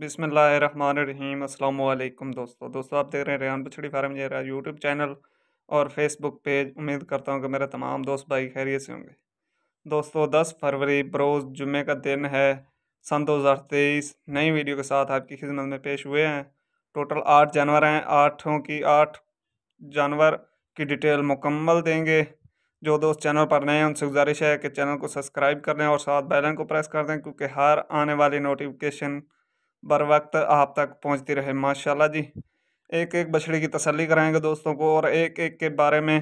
बिसमीम अल्लाम दोस्तों दोस्तों आप देख रहे हैं रेहान पछड़ी फार्म जेरा यूट्यूब चैनल और फेसबुक पेज उम्मीद करता हूँ कि मेरे तमाम दोस्त भाई खैरियत से होंगे दोस्तों 10 फरवरी बरोज़ जुमे का दिन है सन 2023 नई वीडियो के साथ आपकी खिदमत में पेश हुए हैं टोटल आठ जानवर हैं आठों की आठ जानवर की डिटेल मुकम्मल देंगे जो दोस्त चैनल पर नए हैं उनसे गुजारिश है कि चैनल को सब्सक्राइब कर लें और साथ बैलन को प्रेस कर दें क्योंकि हर आने वाली नोटिफिकेशन बर वक्त आप तक पहुंचती रहे माशाल्लाह जी एक एक बछड़ी की तसल्ली कराएंगे दोस्तों को और एक एक के बारे में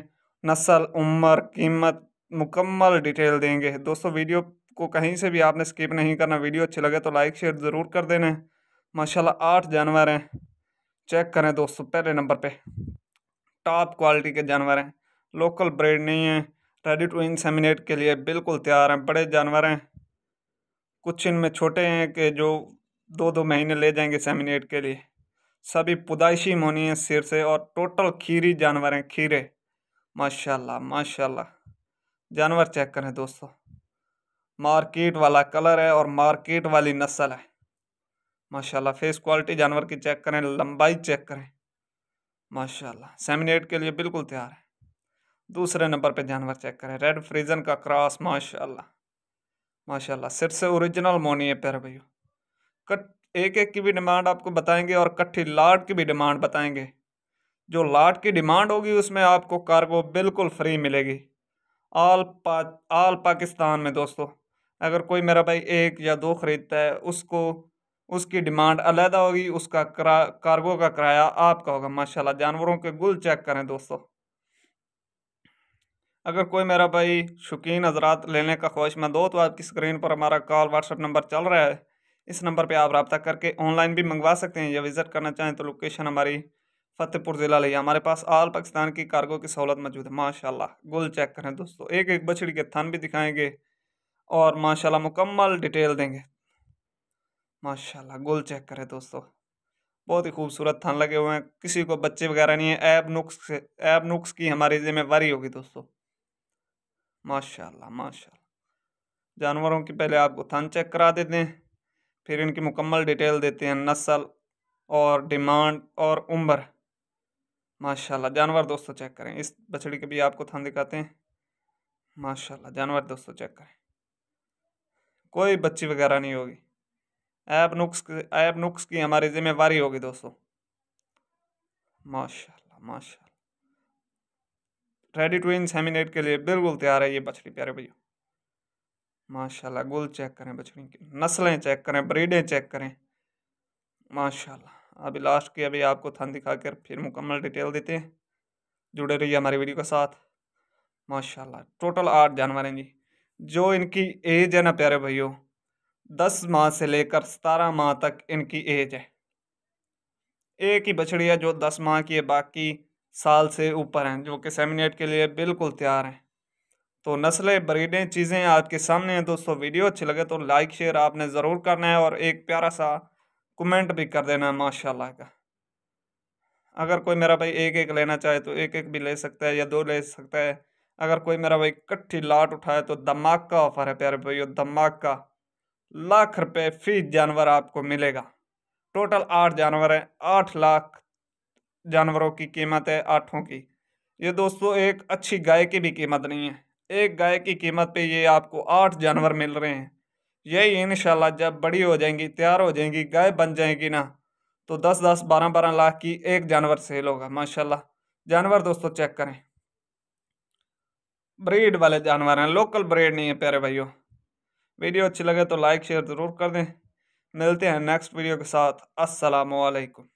नस्ल उम्र कीमत मुकम्मल डिटेल देंगे दोस्तों वीडियो को कहीं से भी आपने स्किप नहीं करना वीडियो अच्छी लगे तो लाइक शेयर ज़रूर कर देना माशाल्लाह आठ जानवर हैं चेक करें दोस्तों पहले नंबर पे टॉप क्वालिटी के जानवर हैं लोकल ब्रेड नहीं है रेडी टू इंसेमिनेट के लिए बिल्कुल तैयार हैं बड़े जानवर हैं कुछ इनमें छोटे हैं कि जो दो दो महीने ले जाएंगे सेमिनेट के लिए सभी पुदाइशी मोनी सिर से और टोटल खीरी जानवर हैं खीरे माशाल्लाह माशाल्लाह जानवर चेक करें दोस्तों मार्केट वाला कलर है और मार्केट वाली नस्ल है माशाल्लाह फेस क्वालिटी जानवर की चेक करें लंबाई चेक करें माशाल्लाह सेमिनेट के लिए बिल्कुल तैयार है दूसरे नंबर पे जानवर चेक करें रेड फ्रीजन का क्रॉस माशाल्लाह माशाल्लाह सिर से ओरिजिनल मोनी है पैर भैया कट एक एक की भी डिमांड आपको बताएंगे और कट्ठी लाट की भी डिमांड बताएंगे जो लाट की डिमांड होगी उसमें आपको कार्गो बिल्कुल फ्री मिलेगी आल पा आल पाकिस्तान में दोस्तों अगर कोई मेरा भाई एक या दो ख़रीदता है उसको उसकी डिमांड अलहदा होगी उसका करा कार्गो का किराया आपका होगा माशाल्लाह जानवरों के गुल चेक करें दोस्तों अगर कोई मेरा भाई शौकीन हजरात लेने का ख्वाहिशमंद हो तो आपकी स्क्रीन पर हमारा कॉल व्हाट्सअप नंबर चल रहा है इस नंबर पे आप रबता करके ऑनलाइन भी मंगवा सकते हैं या विज़िट करना चाहें तो लोकेशन हमारी फतेहपुर ज़िला लिया हमारे पास आल पाकिस्तान की कार्गो की सहूलत मौजूद है माशाल्लाह गुल चेक करें दोस्तों एक एक बछड़ी के थन भी दिखाएंगे और माशाल्लाह मुकम्मल डिटेल देंगे माशाल्लाह गुल चेक करें दोस्तों बहुत ही खूबसूरत थान लगे हुए हैं किसी को बच्चे वगैरह नहीं है ऐब नुक्स से ऐब नुक्स की हमारी जिम्मेवारी होगी दोस्तों माशाल्लाह माशाल्लाह जानवरों की पहले आपको थान चेक करा देते हैं फिर इनकी मुकम्मल डिटेल देते हैं नस्ल और डिमांड और उम्र माशाल्लाह जानवर दोस्तों चेक करें इस बछड़ी के भी आपको थान दिखाते हैं माशाल्लाह जानवर दोस्तों चेक करें कोई बच्ची वगैरह नहीं होगी ऐप नुक्स ऐप नुक्स की हमारी जिम्मेवारी होगी दोस्तों माशाल्लाह माशाल्लाह रेडी टू इंसेमिनेट के लिए बिल्कुल तैयार है ये बछड़ी प्यारे भैया माशाल्लाह गुल चेक करें बछड़ी की नस्लें चेक करें ब्रीडें चेक करें माशाल्लाह अभी लास्ट की अभी आपको थन दिखा कर फिर मुकम्मल डिटेल देते हैं जुड़े रहिए हमारी वीडियो के साथ माशाल्लाह टोटल आठ जानवर हैं जी जो इनकी एज है ना प्यारे भैया दस माह से लेकर सतारह माह तक इनकी एज है एक ही बछड़ी है जो दस माह की है बाकी साल से ऊपर हैं जो कि सेमिनेट के लिए बिल्कुल तैयार हैं तो नस्लें ब्रीडें चीज़ें आपके सामने हैं दोस्तों वीडियो अच्छी लगे तो लाइक शेयर आपने ज़रूर करना है और एक प्यारा सा कमेंट भी कर देना है माशाल्लाह का अगर कोई मेरा भाई एक एक लेना चाहे तो एक एक भी ले सकता है या दो ले सकता है अगर कोई मेरा भाई इकट्ठी लाट उठाए तो दमाग का ऑफर है प्यारे भाई दमाग का लाख रुपये फी जानवर आपको मिलेगा टोटल आठ जानवर हैं आठ लाख जानवरों की कीमत है आठों की ये दोस्तों एक अच्छी गाय की भी कीमत नहीं है एक गाय की कीमत पे ये आपको आठ जानवर मिल रहे हैं यही इन जब बड़ी हो जाएंगी तैयार हो जाएंगी गाय बन जाएगी ना तो दस दस बारह बारह लाख की एक जानवर सेल होगा माशाल्लाह जानवर दोस्तों चेक करें ब्रीड वाले जानवर हैं लोकल ब्रीड नहीं है प्यारे भाइयों वीडियो अच्छी लगे तो लाइक शेयर ज़रूर कर दें मिलते हैं नेक्स्ट वीडियो के साथ असलकम